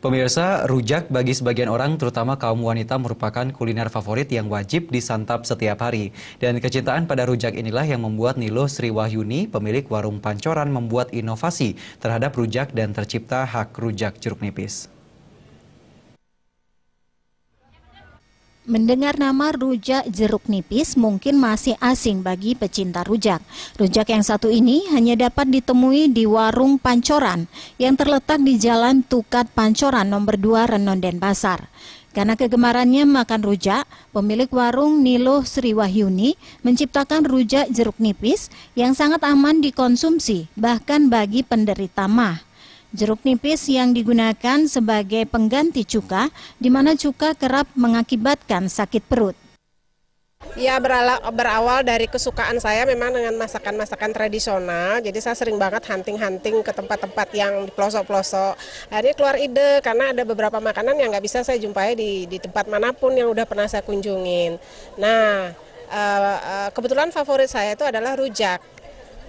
Pemirsa, rujak bagi sebagian orang, terutama kaum wanita, merupakan kuliner favorit yang wajib disantap setiap hari. Dan kecintaan pada rujak inilah yang membuat Nilo Sri Wahyuni, pemilik warung pancoran, membuat inovasi terhadap rujak dan tercipta hak rujak jeruk nipis. Mendengar nama rujak jeruk nipis mungkin masih asing bagi pecinta rujak. Rujak yang satu ini hanya dapat ditemui di warung Pancoran yang terletak di Jalan Tukat Pancoran nomor 2 Renon Denpasar. Karena kegemarannya makan rujak, pemilik warung Nilo Sri Wahyuni menciptakan rujak jeruk nipis yang sangat aman dikonsumsi bahkan bagi penderita mah. Jeruk nipis yang digunakan sebagai pengganti cuka, di mana cuka kerap mengakibatkan sakit perut. Ya berala, berawal dari kesukaan saya memang dengan masakan-masakan tradisional. Jadi saya sering banget hunting-hunting ke tempat-tempat yang pelosok-pelosok. Akhirnya keluar ide karena ada beberapa makanan yang nggak bisa saya jumpai di, di tempat manapun yang udah pernah saya kunjungin. Nah, Uh, uh, kebetulan favorit saya itu adalah rujak.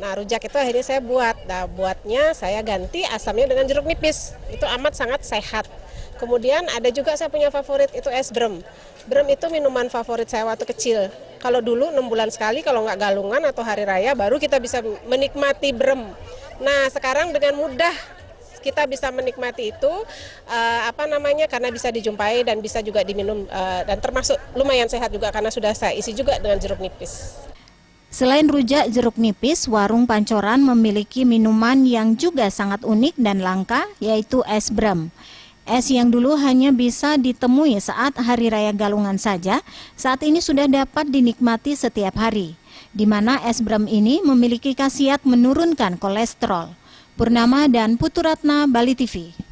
Nah rujak itu akhirnya saya buat. Nah buatnya saya ganti asamnya dengan jeruk nipis. Itu amat sangat sehat. Kemudian ada juga saya punya favorit itu es brem. Brem itu minuman favorit saya waktu kecil. Kalau dulu 6 bulan sekali kalau nggak galungan atau hari raya baru kita bisa menikmati brem. Nah sekarang dengan mudah kita bisa menikmati itu uh, apa namanya karena bisa dijumpai dan bisa juga diminum uh, dan termasuk lumayan sehat juga karena sudah saya isi juga dengan jeruk nipis. Selain rujak jeruk nipis, warung pancoran memiliki minuman yang juga sangat unik dan langka, yaitu es brem. Es yang dulu hanya bisa ditemui saat Hari Raya Galungan saja, saat ini sudah dapat dinikmati setiap hari, di mana es brem ini memiliki khasiat menurunkan kolesterol. Purnama dan Puturatna Bali TV.